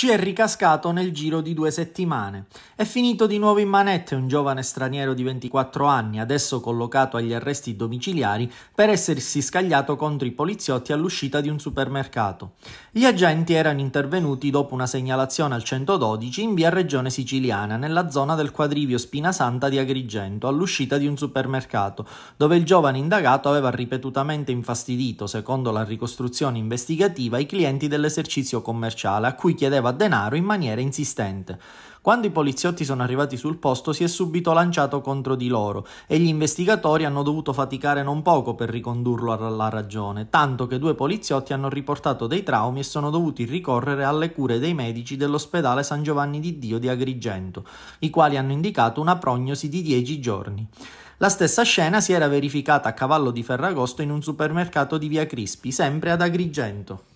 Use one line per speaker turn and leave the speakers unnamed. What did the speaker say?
ci è ricascato nel giro di due settimane. È finito di nuovo in manette un giovane straniero di 24 anni, adesso collocato agli arresti domiciliari per essersi scagliato contro i poliziotti all'uscita di un supermercato. Gli agenti erano intervenuti dopo una segnalazione al 112 in via Regione Siciliana, nella zona del quadrivio Spinasanta di Agrigento, all'uscita di un supermercato, dove il giovane indagato aveva ripetutamente infastidito, secondo la ricostruzione investigativa, i clienti dell'esercizio commerciale, a cui chiedeva chiedeva denaro in maniera insistente. Quando i poliziotti sono arrivati sul posto si è subito lanciato contro di loro e gli investigatori hanno dovuto faticare non poco per ricondurlo alla ragione, tanto che due poliziotti hanno riportato dei traumi e sono dovuti ricorrere alle cure dei medici dell'ospedale San Giovanni di Dio di Agrigento, i quali hanno indicato una prognosi di 10 giorni. La stessa scena si era verificata a cavallo di Ferragosto in un supermercato di Via Crispi, sempre ad Agrigento.